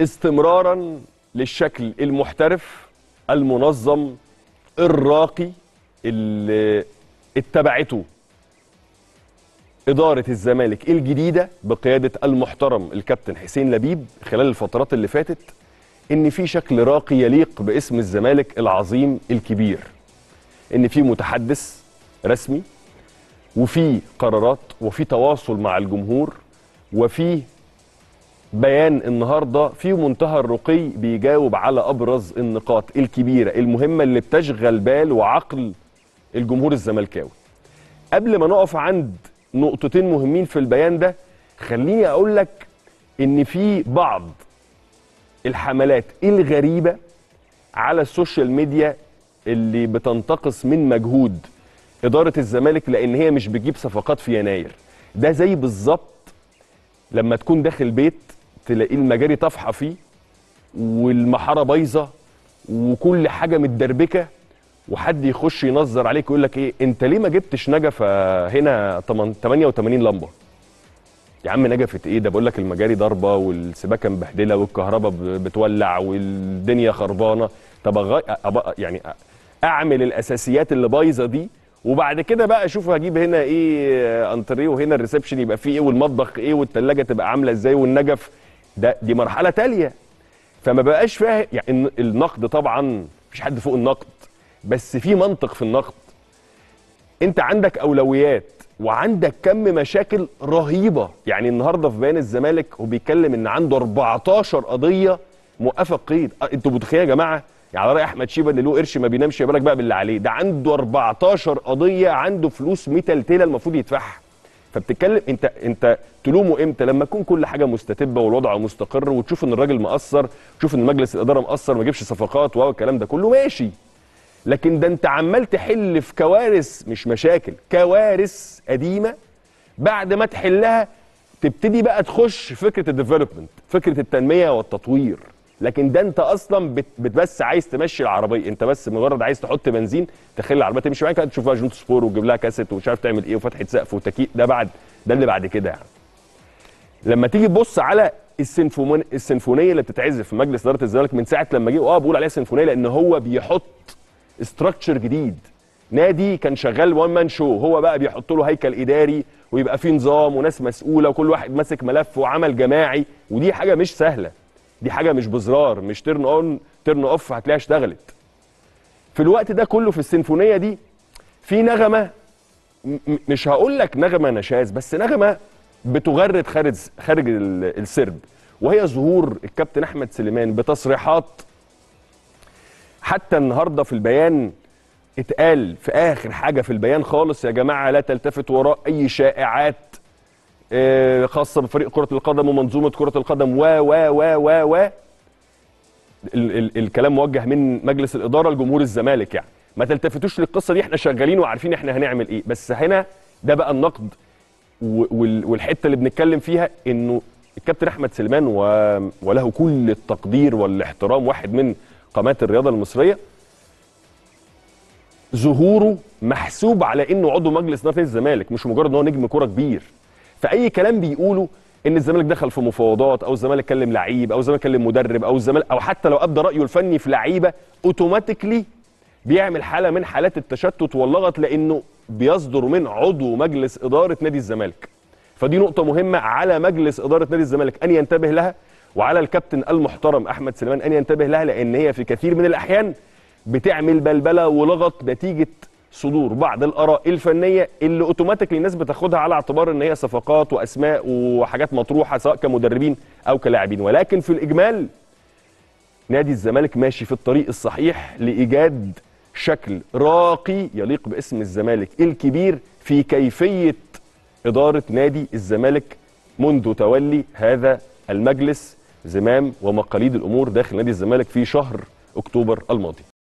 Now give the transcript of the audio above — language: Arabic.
استمرارا للشكل المحترف المنظم الراقي اللي اتبعته إدارة الزمالك الجديدة بقيادة المحترم الكابتن حسين لبيب خلال الفترات اللي فاتت إن في شكل راقي يليق باسم الزمالك العظيم الكبير إن في متحدث رسمي وفي قرارات وفي تواصل مع الجمهور وفي بيان النهارده في منتهى الرقي بيجاوب على ابرز النقاط الكبيره المهمه اللي بتشغل بال وعقل الجمهور الزملكاوي. قبل ما نقف عند نقطتين مهمين في البيان ده خليني اقول لك ان في بعض الحملات الغريبه على السوشيال ميديا اللي بتنتقص من مجهود اداره الزمالك لان هي مش بتجيب صفقات في يناير. ده زي بالظبط لما تكون داخل بيت تلاقيه المجاري طافحه فيه والمحاره بايظه وكل حاجه متدربكه وحد يخش ينظر عليك ويقول لك ايه انت ليه ما جبتش نجفه هنا 88 لمبه يا عم نجفه ايه ده بقول لك المجاري ضاربه والسباكه مبهدله والكهرباء بتولع والدنيا خربانه طب أغ... أبقى يعني اعمل الاساسيات اللي بايظه دي وبعد كده بقى اشوف هجيب هنا ايه انتريه وهنا الريسبشن يبقى فيه ايه والمطبخ ايه والثلاجه تبقى عامله ازاي والنجف ده دي مرحله تاليه فما بقاش فاهم يعني النقد طبعا مفيش حد فوق النقد بس في منطق في النقد انت عندك اولويات وعندك كم مشاكل رهيبه يعني النهارده في بيان الزمالك هو بيتكلم ان عنده 14 قضيه موقفه قيد آه، انتوا متخيلين يا جماعه يعني على راي احمد شيبه اللي له قرش ما بينامش يا بالك بقى باللي عليه ده عنده 14 قضيه عنده فلوس متلتله المفروض يدفعها فبتتكلم انت انت تلومه امتى لما تكون كل حاجه مستتبه والوضع مستقر وتشوف ان الراجل مقصر تشوف ان مجلس الاداره مقصر ما جيبش صفقات والكلام ده كله ماشي لكن ده انت عمال تحل في كوارث مش مشاكل كوارث قديمه بعد ما تحلها تبتدي بقى تخش فكره الديفلوبمنت فكره التنميه والتطوير لكن ده انت اصلا بت بس عايز تمشي العربيه انت بس مجرد عايز تحط بنزين تخلي العربيه تمشي معاك تشوف بقى جنوط سبور وتجيب لها كاسيت ومش عارف تعمل ايه وفتحه سقف وتكييف ده بعد ده اللي بعد كده يعني لما تيجي تبص على السنفون السنفونيه اللي بتتعزف في مجلس اداره الزمالك من ساعه لما جه اه بقول عليها سنفونيه لان هو بيحط استراكشر جديد نادي كان شغال وان مان شو هو بقى بيحط له هيكل اداري ويبقى فيه نظام وناس مسؤوله وكل واحد ماسك ملف وعمل جماعي ودي حاجه مش سهله دي حاجه مش بزرار مش ترن اون ترن اوف هتلاقيها اشتغلت في الوقت ده كله في السيمفونيه دي في نغمه مش هقول لك نغمه نشاز بس نغمه بتغرد خارج خارج السرب وهي ظهور الكابتن احمد سليمان بتصريحات حتى النهارده في البيان اتقال في اخر حاجه في البيان خالص يا جماعه لا تلتفت وراء اي شائعات آه، خاصه بفريق كره القدم ومنظومه كره القدم و و و و و ال ال الكلام موجه من مجلس الاداره لجمهور الزمالك يعني ما تلتفتوش للقصه دي احنا شغالين وعارفين احنا هنعمل ايه بس هنا ده بقى النقد والحته اللي بنتكلم فيها انه الكابتن احمد سليمان و... وله كل التقدير والاحترام واحد من قامات الرياضه المصريه ظهوره محسوب على انه عضو مجلس اداره الزمالك مش مجرد ان هو نجم كوره كبير فاي كلام بيقوله ان الزمالك دخل في مفاوضات او الزمالك كلم لعيب او الزمالك كلم مدرب او الزمالك او حتى لو ابدى رايه الفني في لعيبه اوتوماتيكلي بيعمل حاله من حالات التشتت واللغط لانه بيصدر من عضو مجلس اداره نادي الزمالك فدي نقطه مهمه على مجلس اداره نادي الزمالك ان ينتبه لها وعلى الكابتن المحترم احمد سليمان ان ينتبه لها لان هي في كثير من الاحيان بتعمل بلبله ولغط نتيجه صدور بعض الاراء الفنيه اللي اوتوماتيكلي الناس بتاخدها على اعتبار ان هي صفقات واسماء وحاجات مطروحه سواء كمدربين او كلاعبين ولكن في الاجمال نادي الزمالك ماشي في الطريق الصحيح لايجاد شكل راقي يليق باسم الزمالك الكبير في كيفيه اداره نادي الزمالك منذ تولي هذا المجلس زمام ومقاليد الامور داخل نادي الزمالك في شهر اكتوبر الماضي